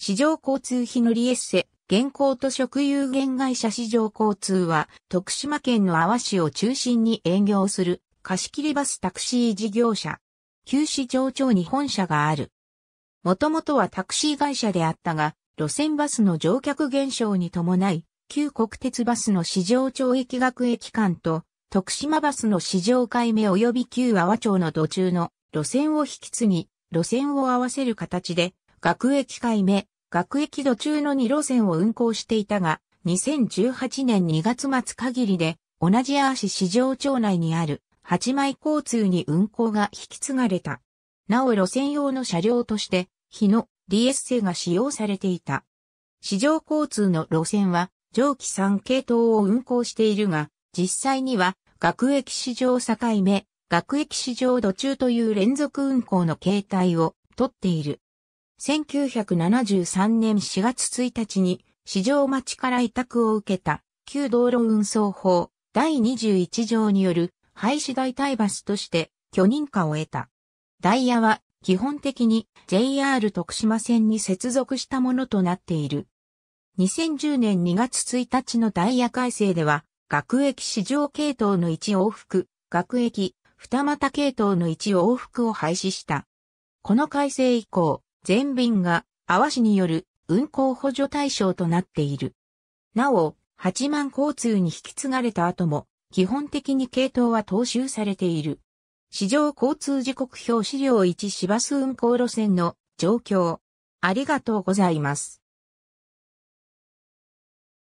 市場交通費乗りエッセ、現行と職有限会社市場交通は、徳島県の阿波市を中心に営業する、貸切バスタクシー事業者。旧市場町に本社がある。もともとはタクシー会社であったが、路線バスの乗客減少に伴い、旧国鉄バスの市場町駅学駅間と、徳島バスの市場改名及び旧阿波町の途中の路線を引き継ぎ、路線を合わせる形で学駅会目、学駅途中の2路線を運行していたが、2018年2月末限りで、同じアーシ市場町内にある、八枚交通に運行が引き継がれた。なお路線用の車両として、日野、DS c が使用されていた。市場交通の路線は、上記3系統を運行しているが、実際には、学駅市場境目、学駅市場途中という連続運行の形態をとっている。1973年4月1日に市場町から委託を受けた旧道路運送法第21条による廃止代替バスとして許認可を得た。ダイヤは基本的に JR 徳島線に接続したものとなっている。2010年2月1日のダイヤ改正では学駅市場系統の1往復、学駅二股系統の1往復を廃止した。この改正以降、全便が、阿波市による運行補助対象となっている。なお、八万交通に引き継がれた後も、基本的に系統は踏襲されている。市場交通時刻表資料1市バス運行路線の状況。ありがとうございます。